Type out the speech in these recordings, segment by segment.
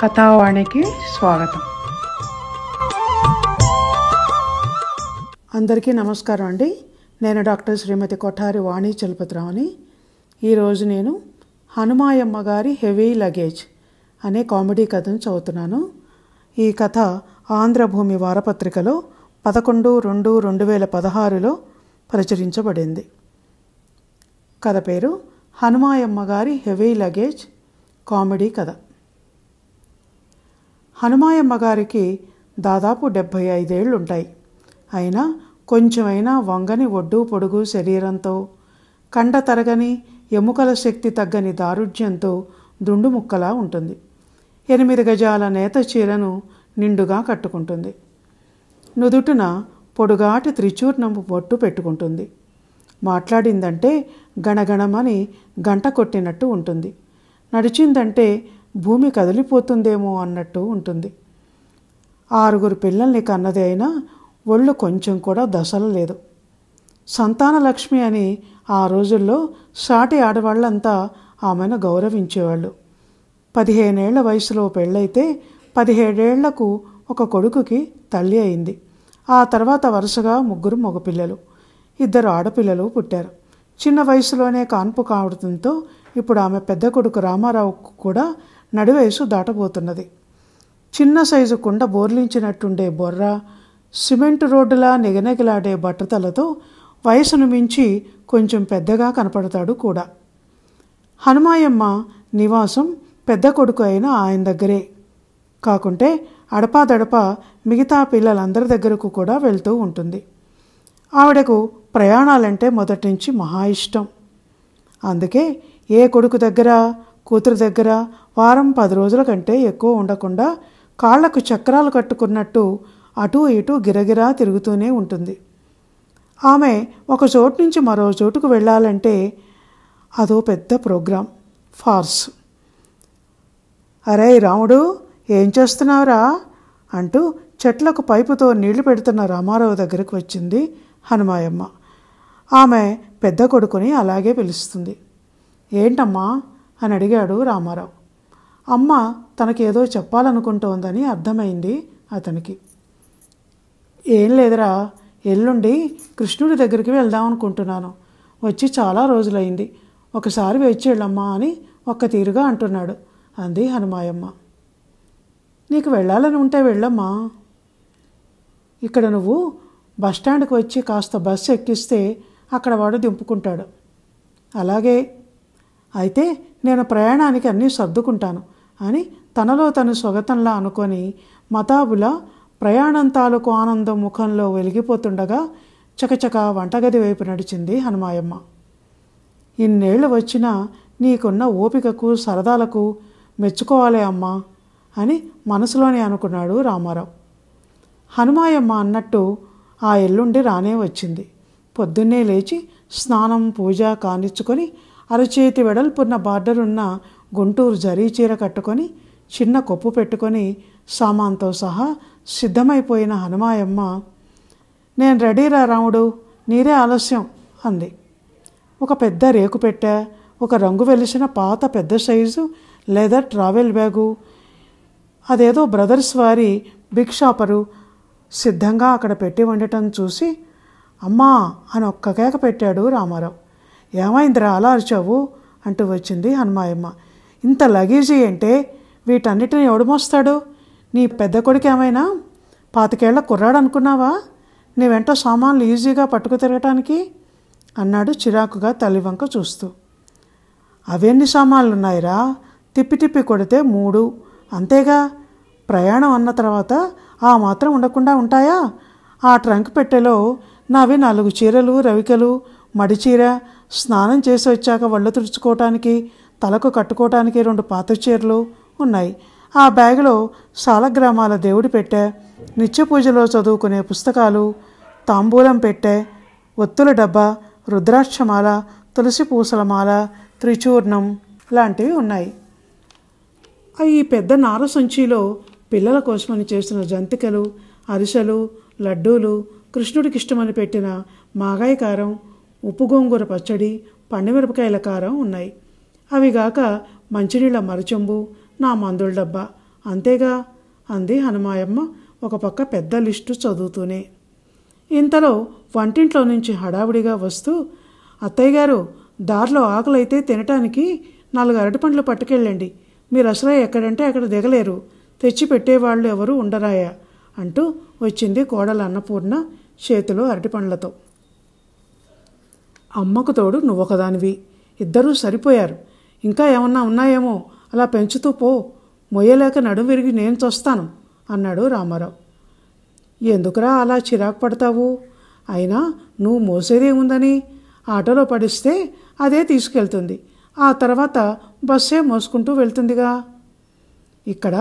కథావాణికి స్వాగతం అందరికీ నమస్కారం అండి నేను డాక్టర్ శ్రీమతి కొఠారి వాణి చలపతిరావుని ఈరోజు నేను హనుమాయమ్మ గారి హెవీ లగేజ్ అనే కామెడీ కథను చదువుతున్నాను ఈ కథ ఆంధ్రభూమి వారపత్రికలో పదకొండు రెండు రెండు వేల పదహారులో ప్రచురించబడింది కథ పేరు హనుమాయమ్మ గారి హెవీ లగేజ్ కామెడీ కథ హనుమాయమ్మ గారికి దాదాపు డెబ్భై ఐదేళ్లుంటాయి అయినా కొంచెమైనా వంగని ఒడ్డు పొడుగు శరీరంతో కండ తరగని ఎముకల శక్తి తగ్గని దారుఢ్యంతో దుండు ముక్కలా ఉంటుంది ఎనిమిది గజాల నేత చీరను నిండుగా కట్టుకుంటుంది నుదుటున పొడుగాటి త్రిచూర్ణము బొట్టు పెట్టుకుంటుంది మాట్లాడిందంటే గణగణమని గంట కొట్టినట్టు ఉంటుంది నడిచిందంటే భూమి కదిలిపోతుందేమో అన్నట్టు ఉంటుంది ఆరుగురు పిల్లల్ని కన్నది అయినా ఒళ్ళు కొంచెం కూడా దశలు లేదు సంతానలక్ష్మి అని ఆ రోజుల్లో సాటి ఆడవాళ్ళంతా ఆమెను గౌరవించేవాళ్ళు పదిహేనేళ్ల వయసులో పెళ్ళైతే పదిహేడేళ్లకు ఒక కొడుకుకి తల్లి అయింది ఆ తర్వాత వరుసగా ముగ్గురు మగపిల్లలు ఇద్దరు ఆడపిల్లలు పుట్టారు చిన్న వయసులోనే కాన్పు కావడంతో ఇప్పుడు ఆమె పెద్ద కొడుకు రామారావుకు కూడా నడివయసు దాటబోతున్నది చిన్న సైజు కుండ బోర్లించినట్టుండే బొర్ర సిమెంట్ రోడ్డులా నిగనెగలాడే బట్టతలతో వయసును మించి కొంచెం పెద్దగా కనపడతాడు కూడా హనుమాయమ్మ నివాసం పెద్ద కొడుకు అయిన ఆయన దగ్గరే కాకుంటే అడపాదడప మిగతా పిల్లలందరి దగ్గరకు కూడా వెళ్తూ ఉంటుంది ఆవిడకు ప్రయాణాలంటే మొదటి నుంచి మహా ఇష్టం అందుకే ఏ కొడుకు దగ్గర కూతురు దగ్గర వారం పది రోజుల కంటే ఎక్కువ ఉండకుండా కాళ్లకు చక్రాలు కట్టుకున్నట్టు అటూ ఇటూ గిరగిరా తిరుగుతూనే ఉంటుంది ఆమె ఒక చోటు నుంచి మరో చోటుకు వెళ్ళాలంటే అదో పెద్ద ప్రోగ్రాం ఫార్స్ అరే రాముడు ఏం చేస్తున్నావురా అంటూ చెట్లకు పైపుతో నీళ్లు పెడుతున్న రామారావు దగ్గరకు వచ్చింది హనుమాయమ్మ ఆమె పెద్ద కొడుకుని అలాగే పిలుస్తుంది ఏంటమ్మా అని అడిగాడు రామారావు అమ్మ తనకేదో చెప్పాలనుకుంటోందని అర్థమైంది అతనికి ఏం లేదురా ఎల్లుండి కృష్ణుడి దగ్గరికి వెళ్దాం అనుకుంటున్నాను వచ్చి చాలా రోజులైంది ఒకసారి వేచి వెళ్ళమ్మా అని ఒక్క తీరుగా అంటున్నాడు అంది హనుమాయమ్మ నీకు వెళ్ళాలని ఉంటే వెళ్ళమ్మా ఇక్కడ నువ్వు బస్టాండ్కి వచ్చి కాస్త బస్సు ఎక్కిస్తే అక్కడ వాడు దింపుకుంటాడు అలాగే అయితే నేను ప్రయాణానికి అన్నీ సర్దుకుంటాను అని తనలో తను స్వగతంలా అనుకొని మతాబుల ప్రయాణం తాలూకు ఆనందం ముఖంలో వెలిగిపోతుండగా చకచక వంటగది వైపు నడిచింది హనుమాయమ్మ ఇన్నేళ్ళు వచ్చినా నీకున్న ఓపికకు సరదాలకు మెచ్చుకోవాలి అమ్మా అని మనసులోనే అనుకున్నాడు రామారావు హనుమాయమ్మ అన్నట్టు ఆ ఎల్లుండి రానే వచ్చింది పొద్దున్నే లేచి స్నానం పూజ కానిచ్చుకొని అరచేతి వెడల్పున్న బార్డర్ ఉన్న గుంటూరు జరీ చీర కట్టుకొని చిన్న కొప్పు పెట్టుకొని సామాన్తో సహా సిద్ధమైపోయిన హనుమాయమ్మ నేను రెడీరా రాముడు నీరే ఆలస్యం అంది ఒక పెద్ద రేకు పెట్ట ఒక రంగు వెలిసిన పాత పెద్ద సైజు లేదా ట్రావెల్ బ్యాగు అదేదో బ్రదర్స్ వారి బిగ్ షాపరు సిద్ధంగా అక్కడ పెట్టి ఉండటం చూసి అమ్మా అని ఒక్క కేక పెట్టాడు రామారావు ఏమైందిరా అలా అరిచావు అంటూ వచ్చింది హనుమాయమ్మ ఇంత లగేజీ అంటే వీటన్నిటిని ఎవడమోస్తాడు నీ పెద్ద కొడుకు ఏమైనా పాతికేళ్ల కుర్రాడు అనుకున్నావా నీ వెంట సామాన్లు ఈజీగా పట్టుకు తిరగటానికి అన్నాడు చిరాకుగా తల్లివంక చూస్తూ అవెన్ని సామాన్లు ఉన్నాయిరా తిప్పి తిప్పి కొడితే మూడు అంతేగా ప్రయాణం అన్న తర్వాత ఆ మాత్రం ఉండకుండా ఉంటాయా ఆ ట్రంక్ పెట్టెలో నావి నాలుగు చీరలు రవికలు మడిచీర స్నానం చేసి వచ్చాక వళ్ళు తుడుచుకోవటానికి తలకు కట్టుకోవటానికి రెండు పాత చీరలు ఉన్నాయి ఆ బ్యాగులో సాలగ్రామాల దేవుడి పెట్టె నిత్య పూజలో చదువుకునే పుస్తకాలు తాంబూలం పెట్టె ఒత్తుల డబ్బా రుద్రాక్షమాల తులసి పూసల మాల త్రిచూర్ణం లాంటివి ఉన్నాయి ఈ పెద్ద నార సంచిలో పిల్లల కోసమని చేసిన జంతికలు అరిసెలు లడ్డూలు కృష్ణుడికి ఇష్టమని పెట్టిన మాగాయకారం ఉప్పు గోంగూర పచ్చడి పండుమిరపకాయల కారం ఉన్నాయి అవిగాక మంచినీళ్ళ మరచొంబు నా మందుల డబ్బా అంతేగా అంది హనుమాయమ్మ ఒక పక్క పెద్ద లిస్టు చదువుతూనే ఇంతలో వంటింట్లో నుంచి హడావుడిగా వస్తూ అత్తయ్య గారు దారిలో ఆకలైతే తినటానికి నాలుగు అరటిపండ్లు పట్టుకెళ్ళండి మీరు అసలు ఎక్కడంటే అక్కడ దిగలేరు తెచ్చి పెట్టేవాళ్ళు ఎవరు ఉండరాయా అంటూ వచ్చింది కోడల అన్నపూర్ణ చేతిలో అరటిపండ్లతో అమ్మకు తోడు నువ్వొకదానివి ఇద్దరూ సరిపోయారు ఇంకా ఏమన్నా ఉన్నాయేమో అలా పెంచుతూ పో మొయ్యలేక నడు విరిగి నేను చూస్తాను అన్నాడు రామారావు ఎందుకురా అలా చిరాకు పడతావు అయినా నువ్వు మోసేదే ఉందని ఆటోలో పడిస్తే అదే తీసుకెళ్తుంది ఆ తర్వాత బస్సే మోసుకుంటూ వెళ్తుందిగా ఇక్కడ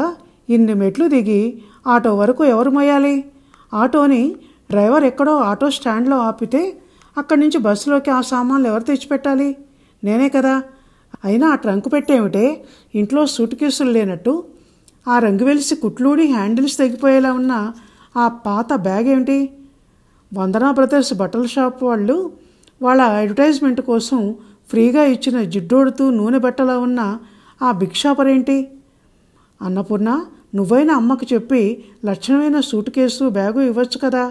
ఇన్ని మెట్లు దిగి ఆటో వరకు ఎవరు మోయాలి ఆటోని డ్రైవర్ ఎక్కడో ఆటో స్టాండ్లో ఆపితే అక్కడి నుంచి బస్సులోకి ఆ సామాన్లు ఎవరు తెచ్చిపెట్టాలి నేనే కదా అయినా ఆ ట్రంక్ పెట్టేమిటే ఇంట్లో సూట్ కేసులు లేనట్టు ఆ రంగు వెలిసి కుట్లూడి హ్యాండిల్స్ తెగిపోయేలా ఉన్న ఆ పాత బ్యాగ్ ఏమిటి వందనా బ్రదర్స్ బట్టల షాప్ వాళ్ళు వాళ్ళ అడ్వర్టైజ్మెంట్ కోసం ఫ్రీగా ఇచ్చిన జిడ్డోడుతూ నూనె బట్టలా ఉన్న ఆ ఏంటి అన్నపూర్ణ నువ్వైనా అమ్మకు చెప్పి లక్షణమైన సూట్ కేసు బ్యాగు ఇవ్వచ్చు కదా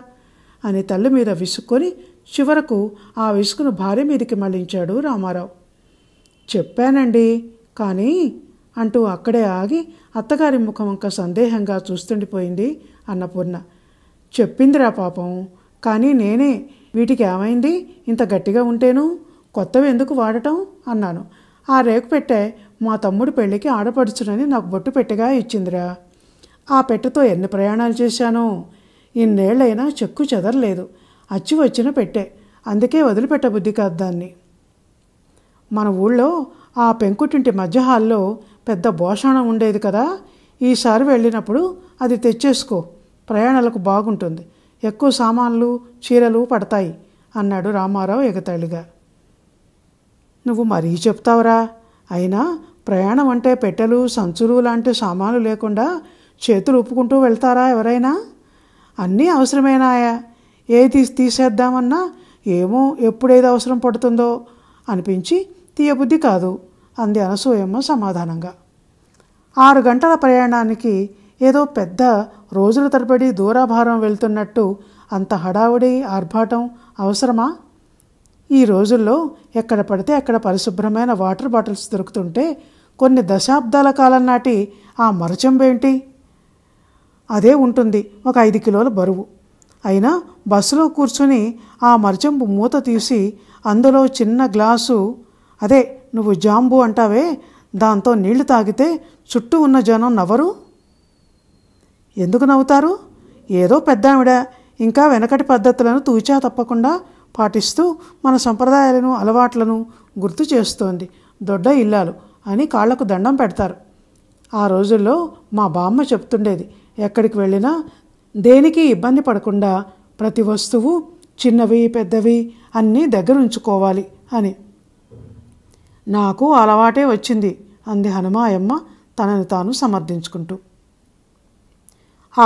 అని తల్లి మీద విసుక్కొని చివరకు ఆ విసుగును భార్య మీదకి మళ్లించాడు రామారావు చెప్పానండి కానీ అంటూ అక్కడే ఆగి అత్తగారి ముఖం ఒక సందేహంగా చూస్తుండిపోయింది అన్నపూర్ణ చెప్పిందిరా పాపం కానీ నేనే వీటికి ఏమైంది ఇంత గట్టిగా ఉంటేను కొత్తవి ఎందుకు వాడటం అన్నాను ఆ రేకు పెట్టే మా తమ్ముడు పెళ్ళికి ఆడపడుచునని నాకు బొట్టు పెట్టెగా ఇచ్చిందిరా ఆ పెట్టెతో ఎన్ని ప్రయాణాలు చేశానో ఇన్నేళ్లైనా చెక్కు చెదరలేదు అచ్చి వచ్చిన పెట్టే అందుకే వదిలిపెట్ట బుద్ధి కాదు దాన్ని మన ఊళ్ళో ఆ పెంకుటింటి మధ్య హాల్లో పెద్ద భోషణం ఉండేది కదా ఈసారి వెళ్ళినప్పుడు అది తెచ్చేసుకో ప్రయాణాలకు బాగుంటుంది ఎక్కువ సామాన్లు చీరలు పడతాయి అన్నాడు రామారావు ఎగతాళిగా నువ్వు మరీ చెప్తావురా అయినా ప్రయాణం అంటే పెట్టెలు సంచులు లాంటి సామాన్లు లేకుండా చేతులు ఒప్పుకుంటూ వెళ్తారా ఎవరైనా అన్నీ అవసరమేనాయా ఏ తీసి తీసేద్దామన్నా ఏమో ఎప్పుడేది అవసరం పడుతుందో అనిపించి తీయబుద్ధి కాదు అంది అనసూయమ్మ సమాధానంగా ఆరు గంటల ప్రయాణానికి ఏదో పెద్ద రోజుల తరబడి దూరాభారం వెళ్తున్నట్టు అంత హడావుడి ఆర్భాటం అవసరమా ఈ రోజుల్లో ఎక్కడ పడితే అక్కడ పరిశుభ్రమైన వాటర్ బాటిల్స్ దొరుకుతుంటే కొన్ని దశాబ్దాల కాలం నాటి ఆ మరచంబేంటి అదే ఉంటుంది ఒక ఐదు కిలోల బరువు అయినా బస్సులో కూర్చుని ఆ మరచంపు మూత తీసి అందులో చిన్న గ్లాసు అదే నువ్వు జాంబు అంటావే దాంతో నీళ్లు తాగితే చుట్టూ ఉన్న జనం నవ్వరు ఎందుకు నవ్వుతారు ఏదో పెద్దావిడ ఇంకా వెనకటి పద్ధతులను తూచా తప్పకుండా పాటిస్తూ మన సంప్రదాయాలను అలవాట్లను గుర్తు చేస్తోంది దొడ్డ ఇల్లాలు అని కాళ్లకు దండం పెడతారు ఆ రోజుల్లో మా బామ్మ చెప్తుండేది ఎక్కడికి వెళ్ళినా దేనికి ఇబ్బంది పడకుండా ప్రతి వస్తువు చిన్నవి పెద్దవి అన్నీ దగ్గరుంచుకోవాలి అని నాకు అలవాటే వచ్చింది అంది హనుమాయమ్మ తనను తాను సమర్థించుకుంటూ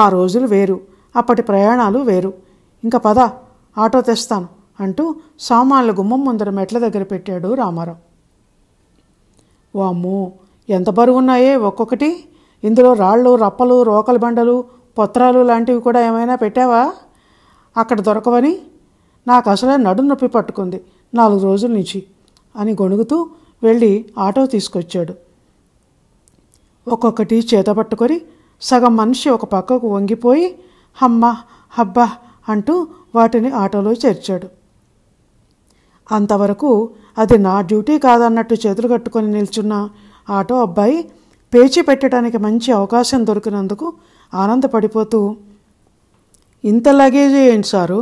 ఆ రోజులు వేరు అప్పటి ప్రయాణాలు వేరు ఇంకా పద ఆటో తెస్తాను అంటూ సామాన్ల గుమ్మం ముందర మెట్ల దగ్గర పెట్టాడు రామారావు వామ్మో ఎంత బరువున్నాయే ఒక్కొక్కటి ఇందులో రాళ్ళు రప్పలు రోకలి బండలు పత్రాలు లాంటివి కూడా ఏమైనా పెట్టావా అక్కడ దొరకవని నాకు అసలే నడు నొప్పి పట్టుకుంది నాలుగు రోజుల నుంచి అని గొణుగుతూ వెళ్ళి ఆటో తీసుకొచ్చాడు ఒక్కొక్కటి చేత పట్టుకొని సగం మనిషి ఒక పక్కకు వంగిపోయి హమ్మ హబ్బా అంటూ వాటిని ఆటోలో చేర్చాడు అంతవరకు అది నా డ్యూటీ కాదన్నట్టు చేతులు కట్టుకొని నిల్చున్న ఆటో అబ్బాయి పేచి పెట్టడానికి మంచి అవకాశం దొరికినందుకు ఆనందపడిపోతూ ఇంత లగేజ్ ఏంటి సారు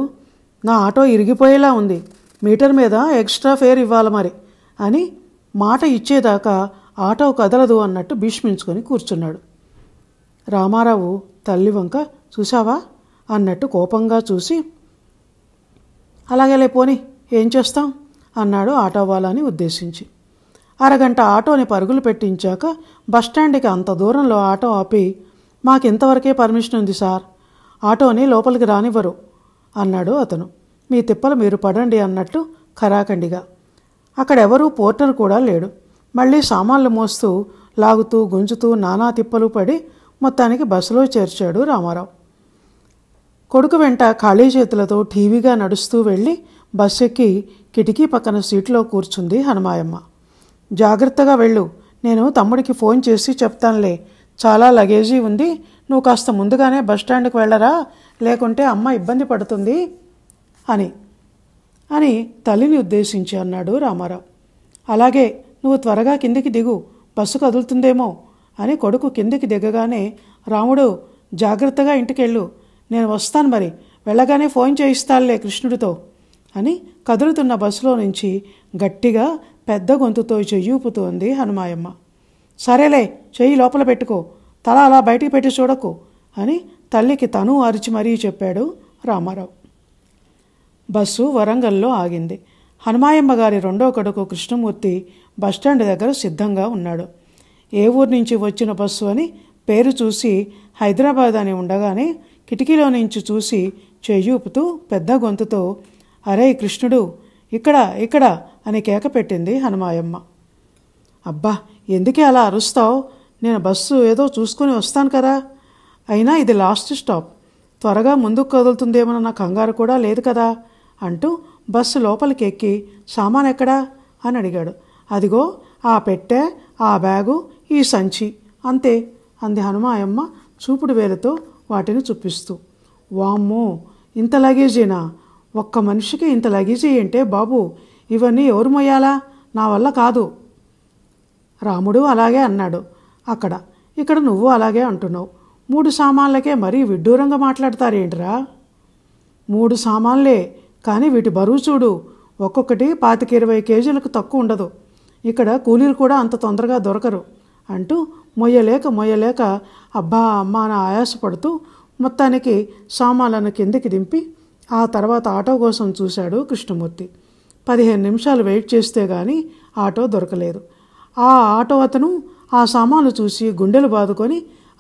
నా ఆటో ఇరిగిపోయేలా ఉంది మీటర్ మీద ఎక్స్ట్రా ఫేర్ ఇవ్వాలి మరి అని మాట ఇచ్చేదాకా ఆటో కదలదు అన్నట్టు భీష్మించుకొని కూర్చున్నాడు రామారావు తల్లి వంక చూసావా అన్నట్టు కోపంగా చూసి అలాగేలే పోనీ ఏం చేస్తాం అన్నాడు ఆటో వాళ్ళని ఉద్దేశించి అరగంట ఆటోని పరుగులు పెట్టించాక బస్టాండ్కి అంత దూరంలో ఆటో ఆపి మాకింతవరకే పర్మిషన్ ఉంది సార్ ఆటోని లోపలికి రానివ్వరు అన్నాడు అతను మీ తిప్పలు మీరు పడండి అన్నట్టు ఖరాఖండిగా అక్కడెవరూ పోర్టర్ కూడా లేడు మళ్ళీ సామాన్లు మోస్తూ లాగుతూ గుంజుతూ నానా తిప్పలు పడి మొత్తానికి బస్సులో చేర్చాడు రామారావు కొడుకు వెంట ఖాళీ చేతులతో టీవీగా నడుస్తూ వెళ్ళి బస్సు ఎక్కి కిటికీ పక్కన సీట్లో కూర్చుంది హనుమాయమ్మ జాగ్రత్తగా వెళ్ళు నేను తమ్ముడికి ఫోన్ చేసి చెప్తానులే చాలా లగేజీ ఉంది నువ్వు కాస్త ముందుగానే బస్ స్టాండ్కి వెళ్ళరా లేకుంటే అమ్మ ఇబ్బంది పడుతుంది అని అని తల్లిని ఉద్దేశించి అన్నాడు రామారావు అలాగే నువ్వు త్వరగా కిందికి దిగు బస్సు కదులుతుందేమో అని కొడుకు కిందికి దిగగానే రాముడు జాగ్రత్తగా ఇంటికెళ్ళు నేను వస్తాను మరి వెళ్ళగానే ఫోన్ చేయిస్తానులే కృష్ణుడితో అని కదులుతున్న బస్సులో నుంచి గట్టిగా పెద్ద గొంతుతో చెయ్యూపుతోంది హనుమాయమ్మ సరేలే చెయ్యి లోపల పెట్టుకో తల అలా బయటికి పెట్టి చూడకు అని తల్లికి తను అరిచి మరీ చెప్పాడు రామారావు బస్సు వరంగల్లో ఆగింది హనుమాయమ్మ గారి రెండో కడుకు కృష్ణమూర్తి బస్టాండ్ దగ్గర సిద్ధంగా ఉన్నాడు ఏ ఊరు నుంచి వచ్చిన బస్సు అని పేరు చూసి హైదరాబాద్ అని ఉండగానే కిటికీలో నుంచి చూసి చెయ్యూపుతూ పెద్ద గొంతుతో అరే కృష్ణుడు ఇక్కడ ఇక్కడ అని కేక పెట్టింది హనుమాయమ్మ అబ్బా ఎందుకే అలా అరుస్తావు నేను బస్సు ఏదో చూసుకొని వస్తాను కదా అయినా ఇది లాస్ట్ స్టాప్ త్వరగా ముందుకు నా కంగారు కూడా లేదు కదా అంటూ బస్సు లోపలికి ఎక్కి సామాన్ ఎక్కడా అని అడిగాడు అదిగో ఆ పెట్టె ఆ బ్యాగు ఈ సంచి అంతే అంది హనుమాయమ్మ చూపుడు వేలతో వాటిని చూపిస్తూ వామ్మో ఇంత లగేజీనా ఒక్క మనిషికి ఇంత లగేజీ ఏంటే బాబు ఇవన్నీ ఎవరు మొయ్యాలా నా వల్ల కాదు రాముడు అలాగే అన్నాడు అక్కడ ఇక్కడ నువ్వు అలాగే అంటున్నావు మూడు సామాన్లకే మరీ విడ్డూరంగా మాట్లాడతారేంటిరా మూడు సామాన్లే కానీ వీటి బరువు చూడు ఒక్కొక్కటి పాతిక ఇరవై కేజీలకు తక్కువ ఉండదు ఇక్కడ కూలీలు కూడా అంత తొందరగా దొరకరు అంటూ మొయ్యలేక మొయ్యలేక అబ్బా అమ్మాన అని ఆయాసపడుతూ మొత్తానికి సామాన్లను కిందికి దింపి ఆ తర్వాత ఆటో కోసం చూశాడు కృష్ణమూర్తి పదిహేను నిమిషాలు వెయిట్ చేస్తే కానీ ఆటో దొరకలేదు ఆ ఆటో అతను ఆ సామాన్లు చూసి గుండెలు బాదుకొని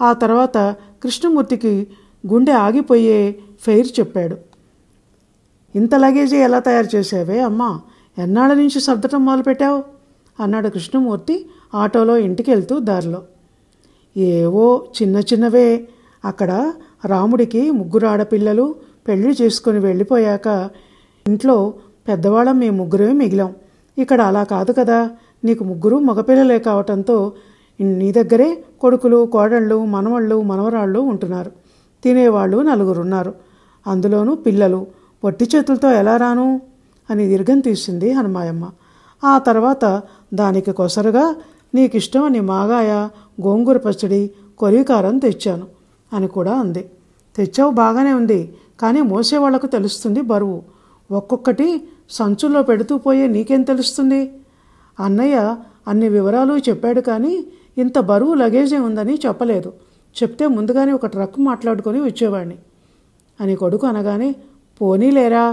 ఆ తర్వాత కృష్ణమూర్తికి గుండె ఆగిపోయే ఫెయిర్ చెప్పాడు ఇంత లగేజీ ఎలా తయారు చేసావే అమ్మా ఎన్నాళ్ళ నుంచి సర్దటం మొదలుపెట్టావు అన్నాడు కృష్ణమూర్తి ఆటోలో ఇంటికి వెళ్తూ దారిలో ఏవో చిన్న చిన్నవే అక్కడ రాముడికి ముగ్గురు ఆడపిల్లలు పెళ్లి చేసుకుని వెళ్ళిపోయాక ఇంట్లో పెద్దవాళ్ళం మేము ముగ్గురే మిగిలాం ఇక్కడ అలా కాదు కదా నీకు ముగ్గురు మగపిల్లలే కావటంతో నీ దగ్గరే కొడుకులు కోడళ్ళు మనవళ్ళు మనవరాళ్ళు ఉంటున్నారు తినేవాళ్ళు నలుగురున్నారు అందులోనూ పిల్లలు పొట్టి చేతులతో ఎలా రాను అని దీర్ఘం తీసింది హనుమాయమ్మ ఆ తర్వాత దానికి కొసరుగా నీకిష్టమని మాగాయ గోంగూర పచ్చడి కొరికారం తెచ్చాను అని కూడా అంది తెచ్చావు బాగానే ఉంది కానీ మోసేవాళ్లకు తెలుస్తుంది బరువు ఒక్కొక్కటి సంచుల్లో పెడుతూ పోయే నీకేం తెలుస్తుంది అన్నయ్య అన్ని వివరాలు చెప్పాడు కానీ ఇంత బరువు లగేజే ఉందని చెప్పలేదు చెప్తే ముందుగానే ఒక ట్రక్ మాట్లాడుకొని వచ్చేవాడిని అని కొడుకు అనగానే పోనీ లేరా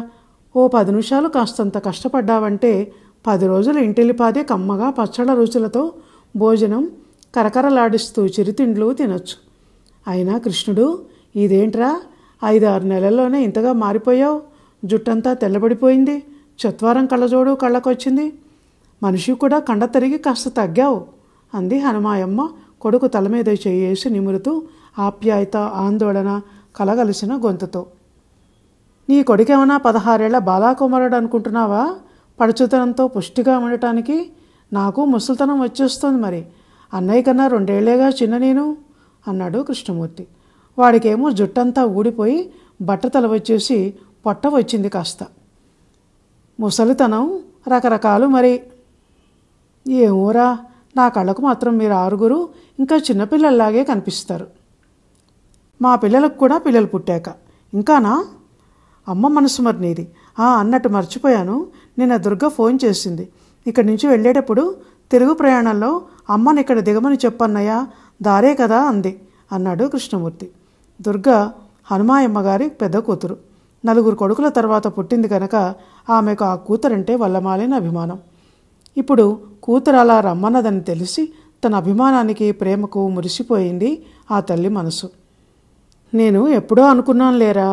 ఓ పది నిమిషాలు కాస్తంత కష్టపడ్డావంటే పది రోజులు ఇంటిలిపాదే కమ్మగా పచ్చళ్ళ రుచులతో భోజనం కరకరలాడిస్తూ చిరుతిండ్లు తినొచ్చు అయినా కృష్ణుడు ఇదేంట్రా ఐదు ఆరు నెలల్లోనే ఇంతగా మారిపోయావు జుట్టంతా తెల్లబడిపోయింది చత్వారం కళ్ళజోడు కళ్ళకొచ్చింది మనిషి కూడా కండ తరిగి కాస్త తగ్గావు అంది హనుమాయమ్మ కొడుకు తల మీద చేయేసి నిమురుతూ ఆప్యాయత ఆందోళన కలగలిసిన గొంతుతో నీ కొడుకేమన్నా పదహారేళ్ల బాలాకుమారుడు అనుకుంటున్నావా పడుచుతనంతో పుష్టిగా ఉండటానికి నాకు ముసలితనం వచ్చేస్తుంది మరి అన్నయ్య కన్నా రెండేళ్లేగా చిన్న నేను అన్నాడు కృష్ణమూర్తి వాడికేమో జుట్టంతా ఊడిపోయి బట్టతల వచ్చేసి పొట్ట వచ్చింది కాస్త ముసలితనం రకరకాలు మరి ఏమోరా నా కళ్ళకు మాత్రం మీరు ఆరుగురు ఇంకా చిన్నపిల్లల్లాగే కనిపిస్తారు మా పిల్లలకు కూడా పిల్లలు పుట్టాక ఇంకానా అమ్మ మనసు మరి ఆ అన్నట్టు మర్చిపోయాను నిన్న దుర్గ ఫోన్ చేసింది ఇక్కడి నుంచి వెళ్ళేటప్పుడు తెలుగు ప్రయాణంలో అమ్మని ఇక్కడ దిగమని చెప్పన్నయ్యా దారే కదా అంది అన్నాడు కృష్ణమూర్తి దుర్గ హనుమాయమ్మ గారి పెద్ద కూతురు నలుగురు కొడుకుల తర్వాత పుట్టింది కనుక ఆమెకు ఆ కూతురంటే వల్లమాలిన అభిమానం ఇప్పుడు కూతురు అలా రమ్మన్నదని తెలిసి తన అభిమానానికి ప్రేమకు మురిసిపోయింది ఆ తల్లి మనసు నేను ఎప్పుడో అనుకున్నాను లేరా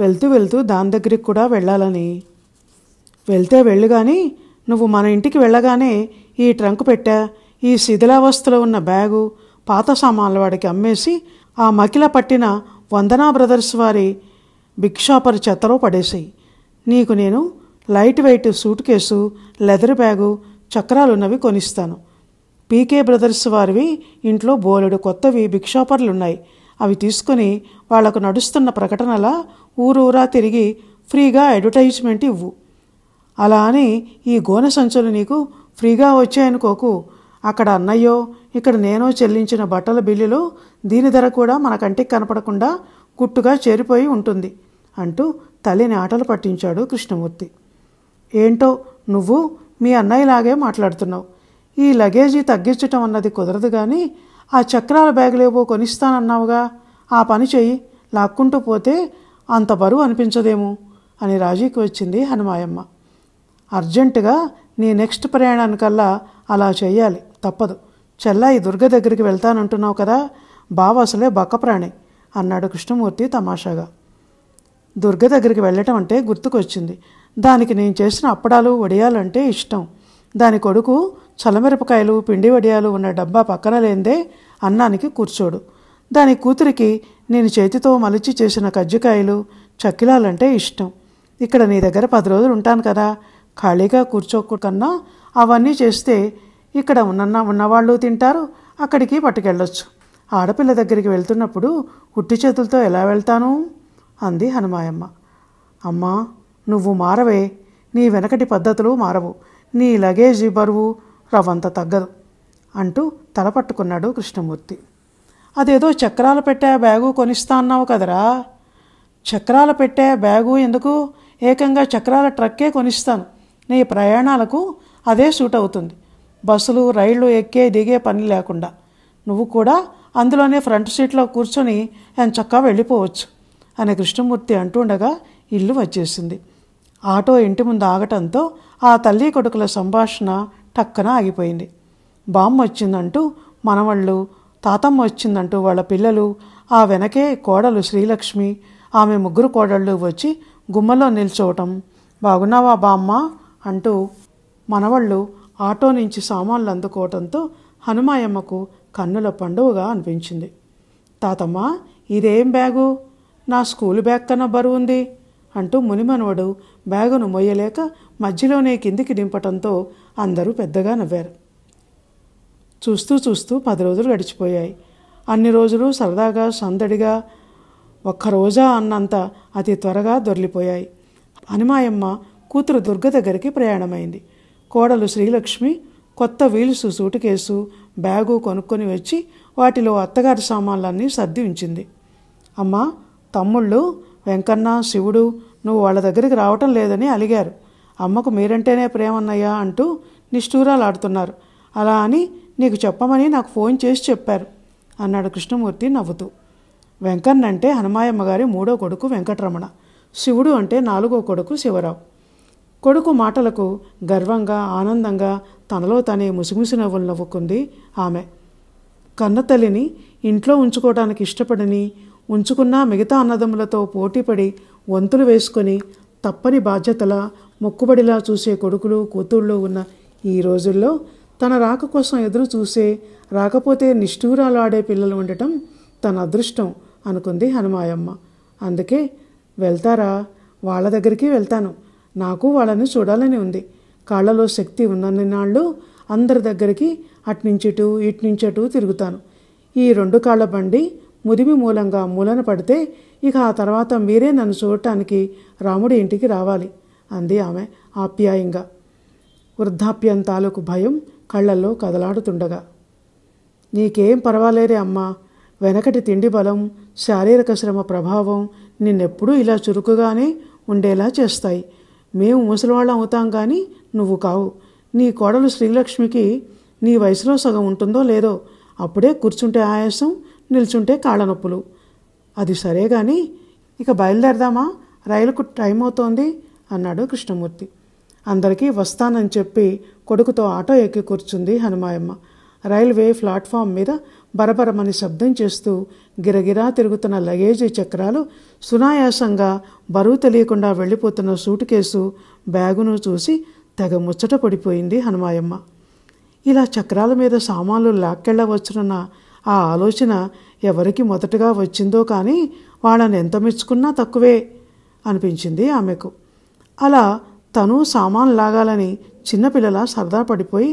వెళ్తూ వెళ్తూ దాని దగ్గరికి కూడా వెళ్ళాలని వెళ్తే వెళ్ళు కానీ నువ్వు మన ఇంటికి వెళ్ళగానే ఈ ట్రంక్ పెట్టా ఈ శిథిలావస్థలో ఉన్న బ్యాగు పాత సామాన్ల వాడికి అమ్మేసి ఆ మకిల పట్టిన వందనా బ్రదర్స్ వారి బిగ్ షాపర్ చెత్తలో పడేసాయి నీకు నేను light weight suitcase leather bag చక్రాలు ఉన్నవి కొనిస్తాను పీకే బ్రదర్స్ వారివి ఇంట్లో బోలెడు కొత్తవి భిక్షాపర్లున్నాయి ఉన్నాయి అవి తీసుకుని వాళ్లకు నడుస్తున్న ప్రకటనలా ఊరూరా తిరిగి ఫ్రీగా అడ్వర్టైజ్మెంట్ ఇవ్వు అలా అని ఈ గోనె సంచులు నీకు ఫ్రీగా వచ్చాయనుకోకు అక్కడ అన్నయ్యో ఇక్కడ నేనో చెల్లించిన బట్టల బిల్లులు దీని ధర కూడా మన కంటికి కనపడకుండా గుట్టుగా చేరిపోయి ఉంటుంది అంటూ తల్లిని ఆటలు పట్టించాడు కృష్ణమూర్తి ఏంటో నువ్వు మీ అన్నయ్యలాగే మాట్లాడుతున్నావు ఈ లగేజీ తగ్గించటం అన్నది కుదరదు కానీ ఆ చక్రాల బ్యాగులేవో కొనిస్తానన్నావుగా ఆ పని చెయ్యి లాక్కుంటూ పోతే అంత బరువు అనిపించదేమో అని రాజీకి వచ్చింది హనుమాయమ్మ అర్జెంటుగా నీ నెక్స్ట్ ప్రయాణానికల్లా అలా చేయాలి తప్పదు ఈ దుర్గ దగ్గరికి వెళ్తానంటున్నావు కదా బావ అసలే బక్కప్రాణి అన్నాడు కృష్ణమూర్తి తమాషాగా దుర్గ దగ్గరికి వెళ్ళటం అంటే గుర్తుకొచ్చింది దానికి నేను చేసిన అప్పడాలు వడియాలంటే ఇష్టం దాని కొడుకు చల్లమిరపకాయలు పిండి వడియాలు ఉన్న డబ్బా పక్కన లేందే అన్నానికి కూర్చోడు దాని కూతురికి నేను చేతితో మలిచి చేసిన కజ్జికాయలు చక్కిలాలంటే ఇష్టం ఇక్కడ నీ దగ్గర పది రోజులు ఉంటాను కదా ఖాళీగా కూర్చోకన్నా అవన్నీ చేస్తే ఇక్కడ ఉన్న ఉన్నవాళ్ళు తింటారు అక్కడికి పట్టుకెళ్ళొచ్చు ఆడపిల్ల దగ్గరికి వెళ్తున్నప్పుడు ఉట్టి చేతులతో ఎలా వెళ్తాను అంది హనుమాయమ్మ అమ్మా నువ్వు మారవే నీ వెనకటి పద్ధతులు మారవు నీ లగేజీ బరువు రవంత తగ్గదు అంటూ తలపట్టుకున్నాడు కృష్ణమూర్తి అదేదో చక్రాలు పెట్టే బ్యాగు కొనిస్తా అన్నావు కదరా చక్రాలు పెట్టే బ్యాగు ఎందుకు ఏకంగా చక్రాల ట్రక్కే కొనిస్తాను నీ ప్రయాణాలకు అదే సూట్ అవుతుంది బస్సులు రైళ్లు ఎక్కే దిగే పని లేకుండా నువ్వు కూడా అందులోనే ఫ్రంట్ సీట్లో కూర్చొని ఎంచక్కా వెళ్ళిపోవచ్చు అని కృష్ణమూర్తి అంటుండగా ఇల్లు వచ్చేసింది ఆటో ఇంటి ముందు ఆగటంతో ఆ తల్లి కొడుకుల సంభాషణ టక్కన ఆగిపోయింది బామ్మ వచ్చిందంటూ మనవళ్ళు తాతమ్మ వచ్చిందంటూ వాళ్ళ పిల్లలు ఆ వెనకే కోడలు శ్రీలక్ష్మి ఆమె ముగ్గురు కోడళ్ళు వచ్చి గుమ్మలో నిల్చోవటం బాగున్నావా బామ్మ అంటూ మనవళ్ళు ఆటో నుంచి సామాన్లు అందుకోవటంతో హనుమాయమ్మకు కన్నుల పండువుగా అనిపించింది తాతమ్మ ఇదేం బ్యాగు నా స్కూల్ బ్యాగ్ కన్నా బరువు ఉంది అంటూ మునిమనవడు బ్యాగును మొయ్యలేక మధ్యలోనే కిందికి దింపటంతో అందరూ పెద్దగా నవ్వారు చూస్తూ చూస్తూ పది రోజులు గడిచిపోయాయి అన్ని రోజులు సరదాగా సందడిగా ఒక్కరోజా అన్నంత అతి త్వరగా దొరిలిపోయాయి హనుమాయమ్మ కూతురు దుర్గ దగ్గరికి ప్రయాణమైంది కోడలు శ్రీలక్ష్మి కొత్త వీల్సు సూటు కేసు బ్యాగు కొనుక్కొని వచ్చి వాటిలో అత్తగారి సామాన్లన్నీ సర్ది ఉంచింది అమ్మ తమ్ముళ్ళు వెంకన్న శివుడు నువ్వు వాళ్ళ దగ్గరికి రావటం లేదని అలిగారు అమ్మకు మీరంటేనే ప్రేమన్నయ్యా అంటూ నిష్ఠూరాలు ఆడుతున్నారు అలా అని నీకు చెప్పమని నాకు ఫోన్ చేసి చెప్పారు అన్నాడు కృష్ణమూర్తి నవ్వుతూ వెంకన్న అంటే హనుమాయమ్మ గారి మూడో కొడుకు వెంకటరమణ శివుడు అంటే నాలుగో కొడుకు శివరావు కొడుకు మాటలకు గర్వంగా ఆనందంగా తనలో తనే ముసిముసి నవ్వులు నవ్వుకుంది ఆమె కన్నతల్లిని ఇంట్లో ఉంచుకోవడానికి ఇష్టపడని ఉంచుకున్న మిగతా అన్నదమ్ములతో పోటీపడి వంతులు వేసుకొని తప్పని బాధ్యతల మొక్కుబడిలా చూసే కొడుకులు కూతుళ్ళు ఉన్న ఈ రోజుల్లో తన రాక కోసం ఎదురు చూసే రాకపోతే నిష్ఠూరాలు ఆడే పిల్లలు ఉండటం తన అదృష్టం అనుకుంది హనుమాయమ్మ అందుకే వెళ్తారా వాళ్ళ దగ్గరికి వెళ్తాను నాకు వాళ్ళని చూడాలని ఉంది కాళ్ళలో శక్తి ఉన్నన్ని నాళ్ళు అందరి దగ్గరికి అట్నుంచిటు ఇట్నుంచటు తిరుగుతాను ఈ రెండు కాళ్ళ బండి ముదిమి మూలంగా మూలన పడితే ఇక ఆ తర్వాత మీరే నన్ను చూడటానికి రాముడి ఇంటికి రావాలి అంది ఆమె ఆప్యాయంగా వృద్ధాప్యం తాలూకు భయం కళ్ళల్లో కదలాడుతుండగా నీకేం పర్వాలేరే అమ్మా వెనకటి తిండి బలం శారీరక శ్రమ ప్రభావం నిన్నెప్పుడూ ఇలా చురుకుగానే ఉండేలా చేస్తాయి మేము ముసలివాళ్ళం అవుతాం కానీ నువ్వు కావు నీ కోడలు శ్రీలక్ష్మికి నీ వయసులో సగం ఉంటుందో లేదో అప్పుడే కూర్చుంటే ఆయాసం నిల్చుంటే కాళ్ళ నొప్పులు అది సరే గాని ఇక బయలుదేరదామా రైలుకు టైం అవుతోంది అన్నాడు కృష్ణమూర్తి అందరికీ వస్తానని చెప్పి కొడుకుతో ఆటో ఎక్కి కూర్చుంది హనుమాయమ్మ రైల్వే ప్లాట్ఫామ్ మీద బరబరమని శబ్దం చేస్తూ గిరగిరా తిరుగుతున్న లగేజీ చక్రాలు సునాయాసంగా బరువు తెలియకుండా వెళ్ళిపోతున్న సూటు కేసు బ్యాగును చూసి తెగ ముచ్చట పడిపోయింది హనుమాయమ్మ ఇలా చక్రాల మీద సామాన్లు లాక్కెళ్ళవచ్చునన్న ఆ ఆలోచన ఎవరికి మొదటగా వచ్చిందో కానీ వాళ్ళని ఎంత మెచ్చుకున్నా తక్కువే అనిపించింది ఆమెకు అలా తను సామాన్ లాగాలని చిన్నపిల్లల సరదా పడిపోయి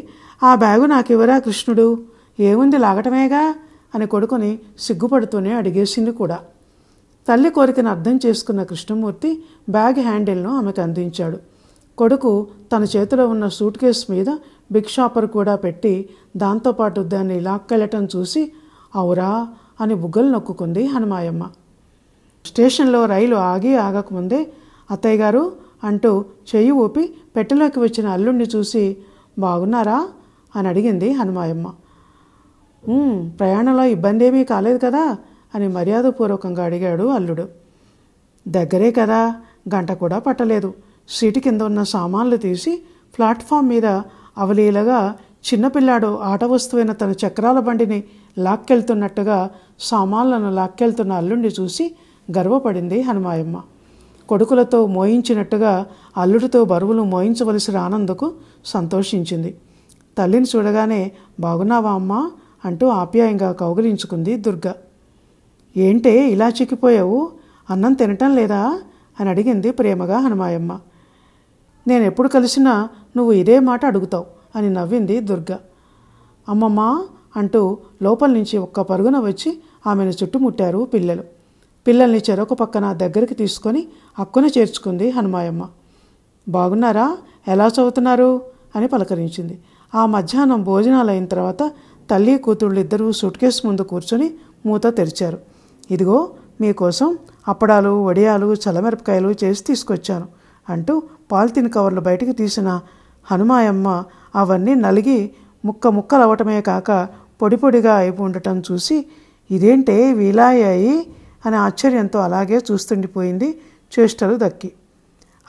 ఆ బ్యాగు నాకివ్వరా కృష్ణుడు ఏముంది లాగటమేగా అని కొడుకుని సిగ్గుపడుతూనే అడిగేసింది కూడా తల్లి కోరికను అర్థం చేసుకున్న కృష్ణమూర్తి బ్యాగ్ హ్యాండిల్ను ఆమెకు అందించాడు కొడుకు తన చేతిలో ఉన్న సూట్ కేసు మీద బిగ్ షాపర్ కూడా పెట్టి దాంతోపాటు దాన్ని లాక్కెళ్ళటం చూసి అవురా అని బుగ్గలు నొక్కుకుంది హనుమాయమ్మ స్టేషన్లో రైలు ఆగి ఆగకముందే అత్తయ్య గారు అంటూ చెయ్యి ఊపి పెట్టెలోకి వచ్చిన అల్లుణ్ణి చూసి బాగున్నారా అని అడిగింది హనుమాయమ్మ ప్రయాణంలో ఇబ్బంది ఏమీ కాలేదు కదా అని మర్యాదపూర్వకంగా అడిగాడు అల్లుడు దగ్గరే కదా గంట కూడా పట్టలేదు సీటు కింద ఉన్న సామాన్లు తీసి ప్లాట్ఫామ్ మీద అవలీలగా చిన్నపిల్లాడు ఆట వస్తువైన తన చక్రాల బండిని లాక్కెళ్తున్నట్టుగా సామాన్లను లాక్కెళ్తున్న అల్లుడిని చూసి గర్వపడింది హనుమాయమ్మ కొడుకులతో మోయించినట్టుగా అల్లుడితో బరువులు మోయించవలసి రానందుకు సంతోషించింది తల్లిని చూడగానే బాగున్నావా అమ్మా అంటూ ఆప్యాయంగా కౌగులించుకుంది దుర్గ ఏంటే ఇలా చిక్కిపోయావు అన్నం తినటం లేదా అని అడిగింది ప్రేమగా హనుమాయమ్మ నేను ఎప్పుడు కలిసినా నువ్వు ఇదే మాట అడుగుతావు అని నవ్వింది దుర్గ అమ్మమ్మ అంటూ లోపల నుంచి ఒక్క పరుగున వచ్చి ఆమెను చుట్టుముట్టారు పిల్లలు పిల్లల్ని చెరొక పక్కన దగ్గరికి తీసుకొని అక్కున చేర్చుకుంది హనుమాయమ్మ బాగున్నారా ఎలా చదువుతున్నారు అని పలకరించింది ఆ మధ్యాహ్నం భోజనాలు అయిన తర్వాత తల్లి కూతుళ్ళు ఇద్దరూ సూట్ కేసు ముందు కూర్చొని మూత తెరిచారు ఇదిగో మీకోసం అప్పడాలు వడియాలు చల్లమిరపకాయలు చేసి తీసుకొచ్చాను అంటూ పాలిథిన్ కవర్లు బయటికి తీసిన హనుమాయమ్మ అవన్నీ నలిగి ముక్క ముక్కలవటమే కాక పొడి పొడిగా అయిపో ఉండటం చూసి ఇదేంటే వీలాయాయి అని ఆశ్చర్యంతో అలాగే చూస్తుండిపోయింది చేష్టలు దక్కి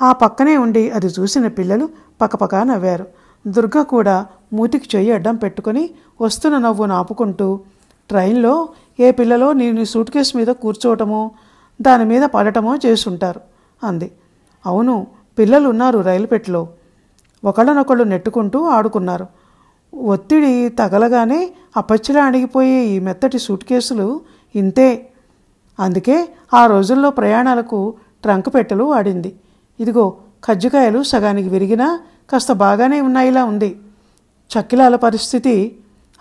ఆ పక్కనే ఉండి అది చూసిన పిల్లలు పకపక నవ్వారు దుర్గ కూడా మూతికి చెయ్యి అడ్డం పెట్టుకొని వస్తున్న నవ్వు నాపుకుంటూ ట్రైన్లో ఏ పిల్లలో నేను సూట్ కేసు మీద కూర్చోవటమో దాని మీద పడటమో చేసుంటారు అంది అవును ఉన్నారు రైలు పెట్టిలో ఒకళ్ళనొకళ్ళు నెట్టుకుంటూ ఆడుకున్నారు ఒత్తిడి తగలగానే అపచ్చిలా అణిగిపోయే ఈ మెత్తటి సూట్ కేసులు ఇంతే అందుకే ఆ రోజుల్లో ప్రయాణాలకు ట్రంక్ పెట్టెలు వాడింది ఇదిగో కజ్జికాయలు సగానికి విరిగినా కాస్త బాగానే ఉన్నాయిలా ఉంది చక్కిలాల పరిస్థితి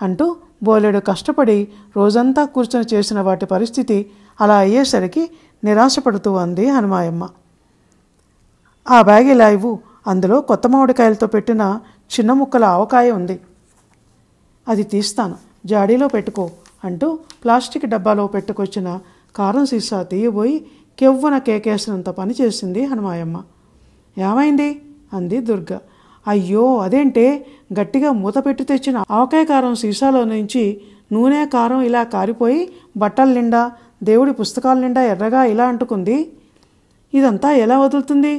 అంటూ బోలెడు కష్టపడి రోజంతా కూర్చొని చేసిన వాటి పరిస్థితి అలా అయ్యేసరికి నిరాశపడుతూ అంది హనుమాయమ్మ ఆ బ్యాగ్ ఇలా ఇవ్వు అందులో కొత్త మామిడికాయలతో పెట్టిన చిన్న ముక్కల ఆవకాయ ఉంది అది తీస్తాను జాడీలో పెట్టుకో అంటూ ప్లాస్టిక్ డబ్బాలో పెట్టుకొచ్చిన కారం సీసా తీయబోయి కెవ్వన కేకేసినంత పని చేసింది హనుమాయమ్మ ఏమైంది అంది దుర్గ అయ్యో అదేంటే గట్టిగా మూత పెట్టి తెచ్చిన ఆవకాయ కారం సీసాలో నుంచి నూనె కారం ఇలా కారిపోయి బట్టల నిండా దేవుడి పుస్తకాల నిండా ఎర్రగా ఇలా అంటుకుంది ఇదంతా ఎలా వదులుతుంది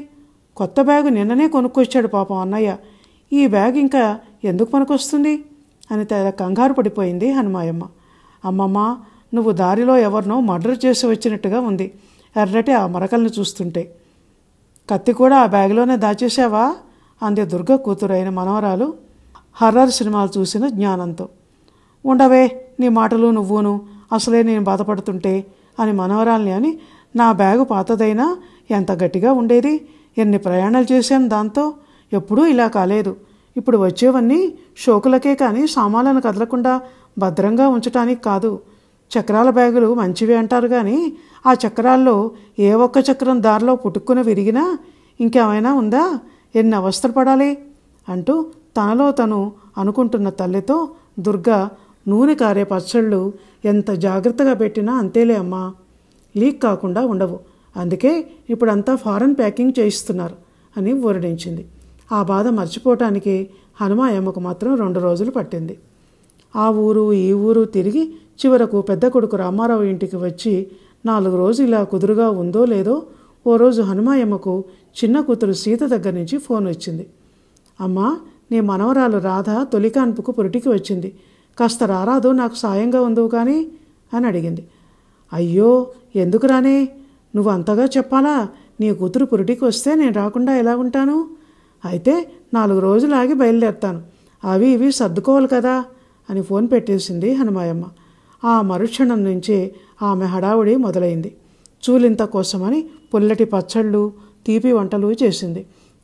కొత్త బ్యాగు నిన్ననే కొనుక్కొచ్చాడు పాపం అన్నయ్య ఈ బ్యాగ్ ఇంకా ఎందుకు పనికొస్తుంది అని తెగ కంగారు పడిపోయింది హనుమాయమ్మ అమ్మమ్మ నువ్వు దారిలో ఎవరినో మర్డర్ చేసి వచ్చినట్టుగా ఉంది ఎర్రటి ఆ మరకల్ని చూస్తుంటే కత్తి కూడా ఆ బ్యాగ్లోనే దాచేసావా అంది దుర్గ కూతురైన మనవరాలు హర్రర్ సినిమాలు చూసిన జ్ఞానంతో ఉండవే నీ మాటలు నువ్వును అసలే నేను బాధపడుతుంటే అని మనవరాల్ని అని నా బ్యాగు పాతదైనా ఎంత గట్టిగా ఉండేది ఎన్ని ప్రయాణాలు చేశాను దాంతో ఎప్పుడూ ఇలా కాలేదు ఇప్పుడు వచ్చేవన్నీ షోకులకే కానీ సామాన్లను కదలకుండా భద్రంగా ఉంచటానికి కాదు చక్రాల బ్యాగులు మంచివి అంటారు కానీ ఆ చక్రాల్లో ఏ ఒక్క చక్రం దారిలో పుట్టుకుని విరిగినా ఇంకేమైనా ఉందా ఎన్ని అవస్థలు పడాలి అంటూ తనలో తను అనుకుంటున్న తల్లితో దుర్గా నూనె కారే పచ్చళ్ళు ఎంత జాగ్రత్తగా పెట్టినా అంతేలే అమ్మా లీక్ కాకుండా ఉండవు అందుకే ఇప్పుడంతా ఫారెన్ ప్యాకింగ్ చేయిస్తున్నారు అని ఊరడించింది ఆ బాధ మర్చిపోవటానికి హనుమాయమ్మకు మాత్రం రెండు రోజులు పట్టింది ఆ ఊరు ఈ ఊరు తిరిగి చివరకు పెద్ద కొడుకు రామారావు ఇంటికి వచ్చి నాలుగు రోజులు ఇలా కుదురుగా ఉందో లేదో ఓ రోజు హనుమాయమ్మకు చిన్న కూతురు సీత దగ్గర నుంచి ఫోన్ వచ్చింది అమ్మా నీ మనవరాలు రాధ తొలికాన్పుకు పురిటికి వచ్చింది కాస్త రారాదు నాకు సాయంగా ఉందో కానీ అని అడిగింది అయ్యో ఎందుకు రానే నువ్వు అంతగా చెప్పాలా నీ కూతురు పురిటికి వస్తే నేను రాకుండా ఎలా ఉంటాను అయితే నాలుగు రోజులు ఆగి బయలుదేరతాను అవి ఇవి సర్దుకోవాలి కదా అని ఫోన్ పెట్టేసింది హనుమాయమ్మ ఆ మరుక్షణం నుంచి ఆమె హడావుడి మొదలైంది చూలింత కోసమని పుల్లటి పచ్చళ్ళు తీపి వంటలు చేసింది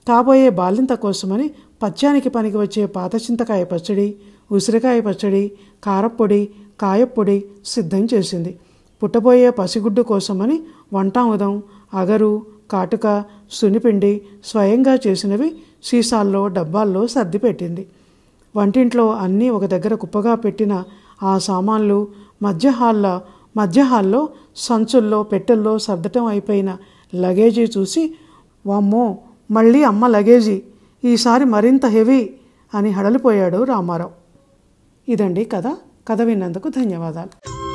కాబోయే బాలింత కోసమని పచ్చానికి పనికి వచ్చే పాత చింతకాయ పచ్చడి ఉసిరికాయ పచ్చడి కారప్పొడి కాయప్పొడి సిద్ధం చేసింది పుట్టబోయే పసిగుడ్డు కోసమని వంటాముదం అగరు కాటుక సునిపిండి స్వయంగా చేసినవి సీసాల్లో డబ్బాల్లో సర్ది పెట్టింది వంటింట్లో అన్నీ ఒక దగ్గర కుప్పగా పెట్టిన ఆ సామాన్లు మధ్యహాల్ల మధ్యహాల్లో సంచుల్లో పెట్టెల్లో సర్దటం అయిపోయిన లగేజీ చూసి వామ్మో మళ్ళీ అమ్మ లగేజీ ఈసారి మరింత హెవీ అని హడలిపోయాడు రామారావు ఇదండి కథ కథ విన్నందుకు ధన్యవాదాలు